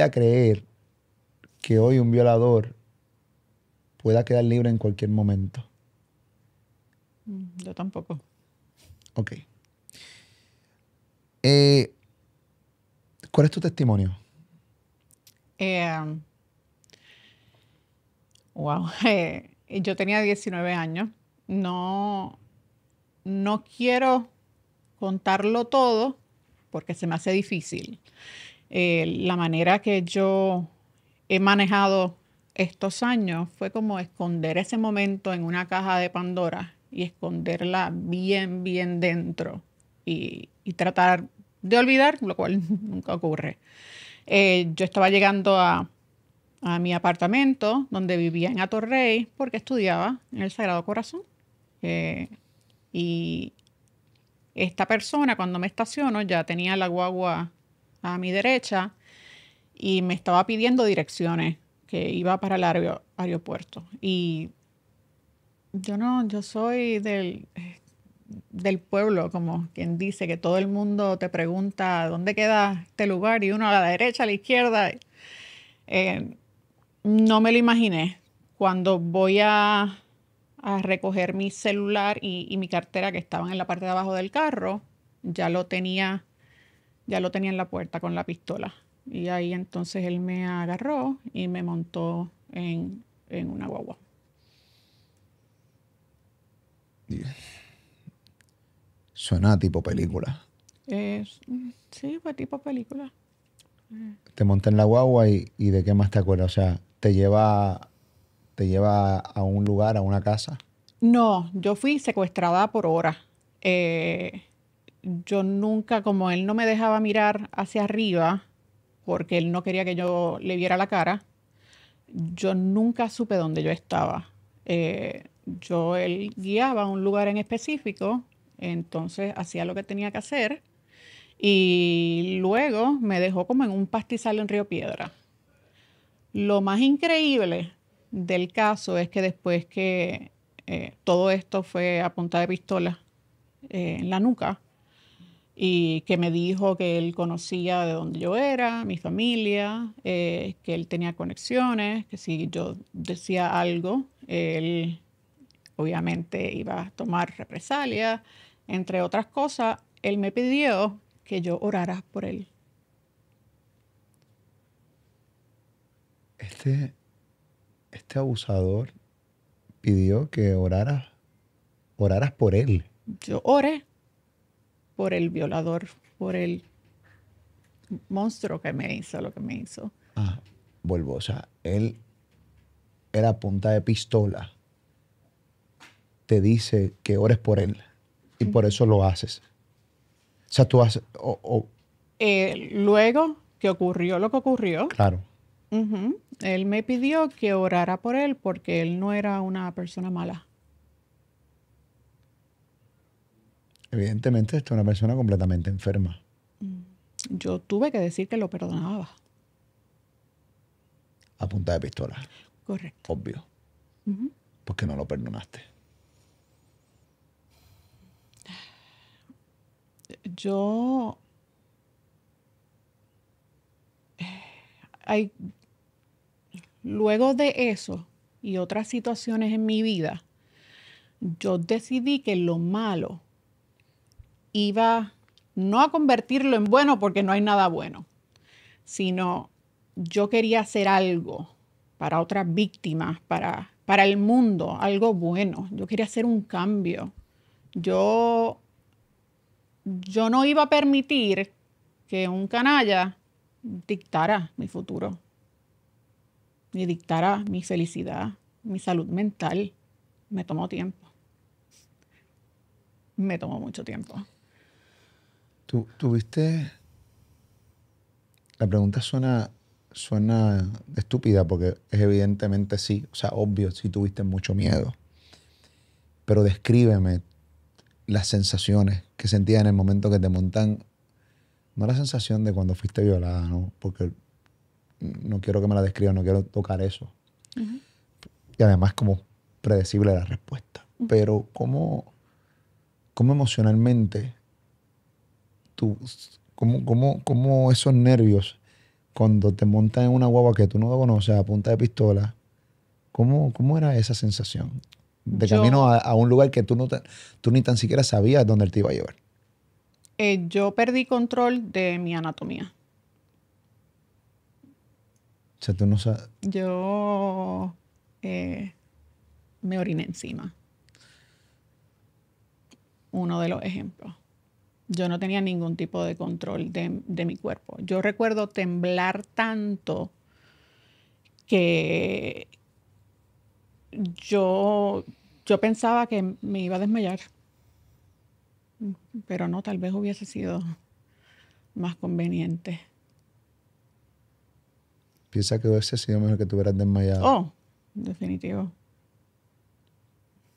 a creer que hoy un violador pueda quedar libre en cualquier momento. Mm, yo tampoco. Ok. Eh, ¿Cuál es tu testimonio? Em, wow. Eh, yo tenía 19 años. No, no quiero contarlo todo porque se me hace difícil. Eh, la manera que yo he manejado estos años fue como esconder ese momento en una caja de Pandora y esconderla bien, bien dentro y, tratar de olvidar, lo cual nunca ocurre. Eh, yo estaba llegando a, mi apartamento donde vivía en Atorrey porque estudiaba en el Sagrado Corazón. Eh, y esta persona cuando me estaciono ya tenía la guagua a mi derecha y me estaba pidiendo direcciones que iba para el aeropuerto. Y yo no, yo soy del, del pueblo, como quien dice, que todo el mundo te pregunta dónde queda este lugar y uno a la derecha, a la izquierda. Eh, no me lo imaginé. Cuando voy a, recoger mi celular y, y, mi cartera que estaban en la parte de abajo del carro, ya lo tenía ya lo tenía en la puerta con la pistola. Y ahí entonces él me agarró y me montó en, una guagua. Suena tipo película. Mm, sí, fue tipo película. Te monté en la guagua y, de qué más te acuerdas? O sea, te lleva, te lleva a un lugar, a una casa. No, yo fui secuestrada por horas. Eh, yo nunca, como él no me dejaba mirar hacia arriba, porque él no quería que yo le viera la cara, yo nunca supe dónde yo estaba. Eh, yo, él guiaba a un lugar en específico, entonces hacía lo que tenía que hacer y luego me dejó como en un pastizal en Río Piedra. Lo más increíble del caso es que después que eh, todo esto fue a punta de pistola eh, en la nuca, y que me dijo que él conocía de dónde yo era, mi familia, eh, que él tenía conexiones, que si yo decía algo, él obviamente iba a tomar represalias, entre otras cosas, él me pidió que yo orara por él. Este, este abusador pidió que oraras, oraras por él. Yo oré por el violador, por el monstruo que me hizo lo que me hizo. Ah, vuelvo, o sea, él era punta de pistola. Te dice que ores por él y por eso lo haces. O sea, tú haces... Eh, luego que ocurrió lo que ocurrió. Claro. Él me pidió que orara por él porque él no era una persona mala. Evidentemente, esta es una persona completamente enferma. Mm. Yo tuve que decir que lo perdonaba. A punta de pistola. Correcto. Obvio. Porque no lo perdonaste. Yo. Eh, hay... Luego de eso y otras situaciones en mi vida, yo decidí que lo malo iba no a convertirlo en bueno porque no hay nada bueno, sino yo quería hacer algo para otras víctimas, para, para el mundo, algo bueno. Yo quería hacer un cambio. Yo, yo no iba a permitir que un canalla dictara mi futuro, ni dictara mi felicidad, mi salud mental. Me tomó tiempo. Me tomó mucho tiempo tuviste. La pregunta suena, suena estúpida porque es evidentemente sí, o sea, obvio, sí tuviste mucho miedo. Pero descríbeme las sensaciones que sentías en el momento que te montan. No la sensación de cuando fuiste violada, Porque no quiero que me la describas, no quiero tocar eso. Y además, como predecible la respuesta. Pero, ¿cómo, cómo emocionalmente cómo, cómo, esos nervios, cuando te montan en una guagua que tú no conoces a punta de pistola, ¿cómo, cómo era esa sensación? De camino a, un lugar que tú, no tú ni tan siquiera sabías dónde te iba a llevar. Eh, yo perdí control de mi anatomía. O sea, tú no sabes. Yo eh, me oriné encima. Uno de los ejemplos yo no tenía ningún tipo de control de, mi cuerpo. Yo recuerdo temblar tanto que yo, yo pensaba que me iba a desmayar, pero no, tal vez hubiese sido más conveniente. Piensa que hubiese sido mejor que tuvieras desmayado. Oh, definitivo.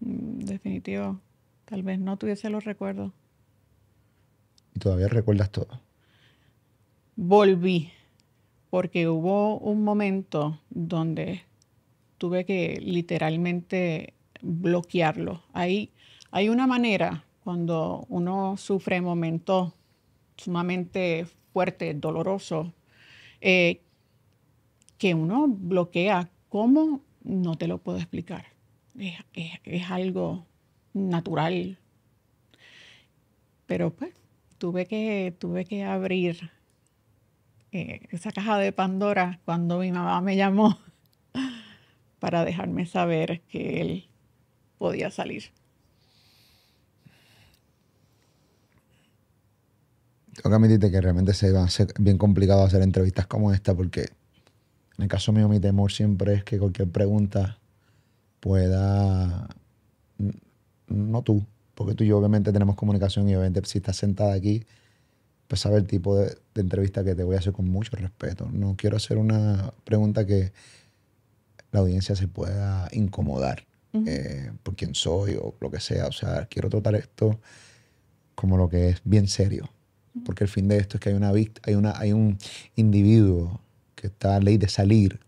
Mm, definitivo. Tal vez no tuviese los recuerdos y todavía recuerdas todo. Volví, porque hubo un momento donde tuve que literalmente bloquearlo. Ahí hay una manera cuando uno sufre momentos sumamente fuertes, dolorosos, eh, que uno bloquea. ¿Cómo? No te lo puedo explicar. es algo natural. Pero pues tuve que, tuve que abrir eh, esa caja de Pandora cuando mi mamá me llamó para dejarme saber que él podía salir. Tengo que admitirte que realmente se va a ser bien complicado hacer entrevistas como esta porque en el caso mío mi temor siempre es que cualquier pregunta pueda, no tú, porque tú y yo obviamente tenemos comunicación y obviamente si estás sentada aquí, pues sabe el tipo de, entrevista que te voy a hacer con mucho respeto. No quiero hacer una pregunta que la audiencia se pueda incomodar eh, por quién soy o lo que sea. O sea, quiero tratar esto como lo que es bien serio. Porque el fin de esto es que hay, una, hay, una, hay un individuo que está a ley de salir,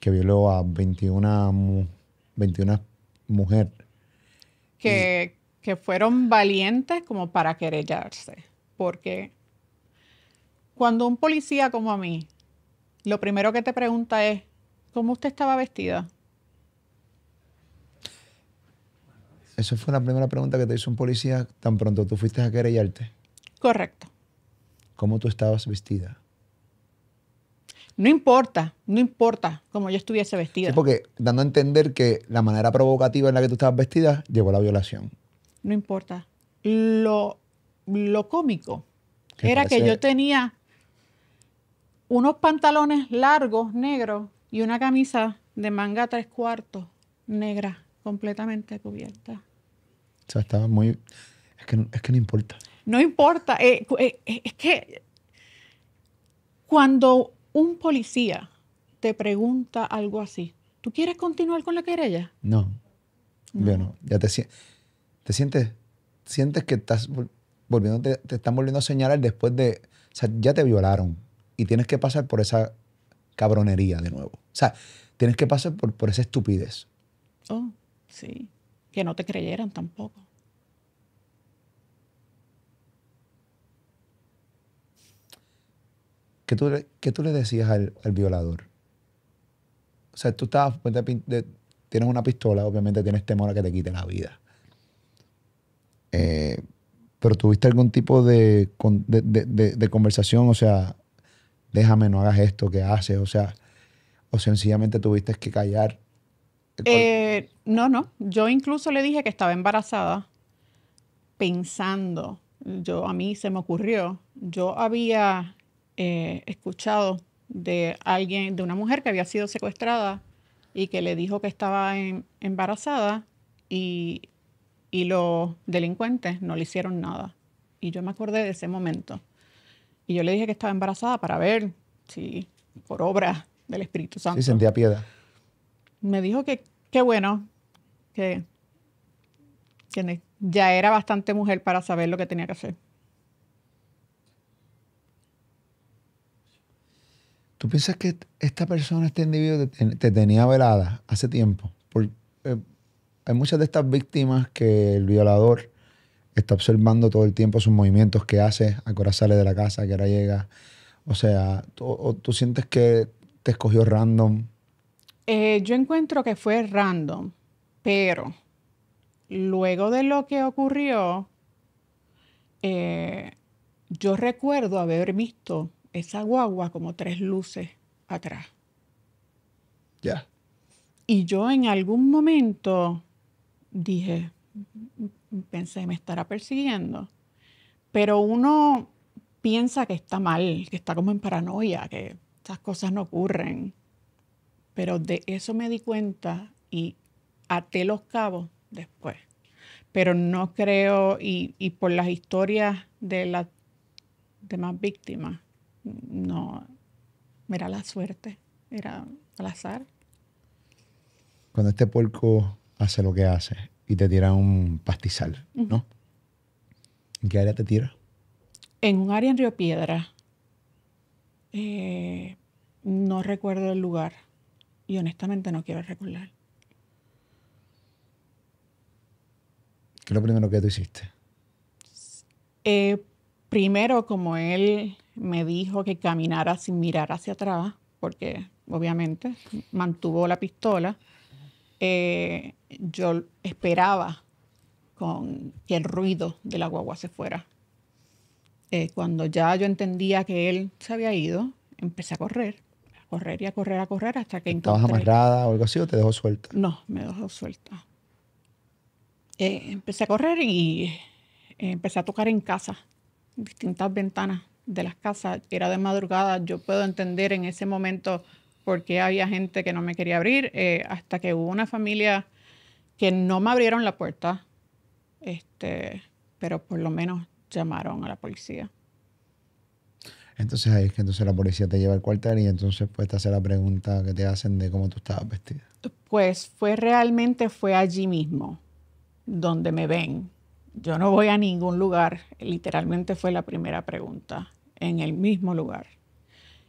que violó a 21, 21 mujeres. Que, que fueron valientes como para querellarse, porque cuando un policía como a mí, lo primero que te pregunta es, ¿cómo usted estaba vestida? Esa fue la primera pregunta que te hizo un policía tan pronto tú fuiste a querellarte. Correcto. ¿Cómo tú estabas vestida? No importa, no importa cómo yo estuviese vestida. Sí, porque dando a entender que la manera provocativa en la que tú estabas vestida llevó a la violación no importa. Lo, lo cómico era que yo tenía unos pantalones largos, negros, y una camisa de manga tres cuartos, negra, completamente cubierta. O sea, estaba muy... Es que, no importa. No importa. Eh, eh, eh, es que cuando un policía te pregunta algo así, ¿tú quieres continuar con la querella? No. no. Bueno, ya te siento te sientes, sientes que estás volviendo, te, están volviendo a señalar después de, o sea, ya te violaron y tienes que pasar por esa cabronería de nuevo. O sea, tienes que pasar por, esa estupidez. Oh, sí. Que no te creyeran tampoco. ¿Qué tú, tú le decías al, violador? O sea, tú estabas, pues, tienes una pistola, obviamente tienes temor a que te quiten la vida. Eh, pero tuviste algún tipo de, conversación, o sea, déjame, no hagas esto ¿qué haces, o sea, o sencillamente tuviste que callar. Eh, no, no, yo incluso le dije que estaba embarazada pensando, yo a mí se me ocurrió, yo había eh, escuchado de alguien, de una mujer que había sido secuestrada y que le dijo que estaba embarazada y y los delincuentes no le hicieron nada. Y yo me acordé de ese momento. Y yo le dije que estaba embarazada para ver si por obra del Espíritu Santo. Sí, sentía piedad. Me dijo que qué bueno, que, ya era bastante mujer para saber lo que tenía que hacer. ¿Tú piensas que esta persona, este individuo, te, tenía velada hace tiempo? Por, eh, hay muchas de estas víctimas que el violador está observando todo el tiempo sus movimientos que hace, a qué sale de la casa, que qué llega. O sea, ¿tú, sientes que te escogió random? Eh, yo encuentro que fue random, pero luego de lo que ocurrió, eh, yo recuerdo haber visto esa guagua como tres luces atrás. Ya. Y yo en algún momento dije, pensé, me estará persiguiendo. Pero uno piensa que está mal, que está como en paranoia, que estas cosas no ocurren. Pero de eso me di cuenta y até los cabos después. Pero no creo, y, por las historias de las demás víctimas, no, era la suerte, era al azar. Cuando este polco hace lo que hace y te tira un pastizal, ¿no? ¿En qué área te tira? En un área en Río Piedra. Eh, no recuerdo el lugar y honestamente no quiero recordar. ¿Qué es lo primero que tú hiciste? Eh, primero, como él me dijo que caminara sin mirar hacia atrás, porque obviamente mantuvo la pistola eh, yo esperaba con, que el ruido del la guagua se fuera. Eh, cuando ya yo entendía que él se había ido, empecé a correr, a correr y a correr, a correr hasta que encontré... amarrada o algo así o te dejó suelta? No, me dejó suelta. Eh, empecé a correr y empecé a tocar en casa, distintas ventanas de las casas. Era de madrugada, yo puedo entender en ese momento porque había gente que no me quería abrir, eh, hasta que hubo una familia que no me abrieron la puerta, este, pero por lo menos llamaron a la policía. Entonces ahí es que entonces la policía te lleva al cuartel y entonces pues te hace la pregunta que te hacen de cómo tú estabas vestida. Pues fue realmente fue allí mismo donde me ven. Yo no voy a ningún lugar, literalmente fue la primera pregunta en el mismo lugar.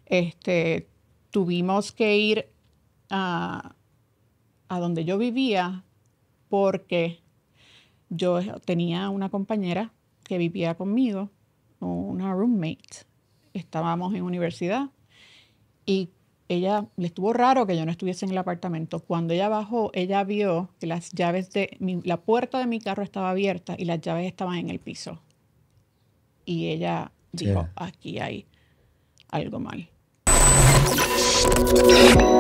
Este, tuvimos que ir a, donde yo vivía porque yo tenía una compañera que vivía conmigo, una roommate. Estábamos en universidad y ella le estuvo raro que yo no estuviese en el apartamento. Cuando ella bajó, ella vio que las llaves de la puerta de mi carro estaba abierta y las llaves estaban en el piso. Y ella dijo, aquí hay algo mal. Thank you.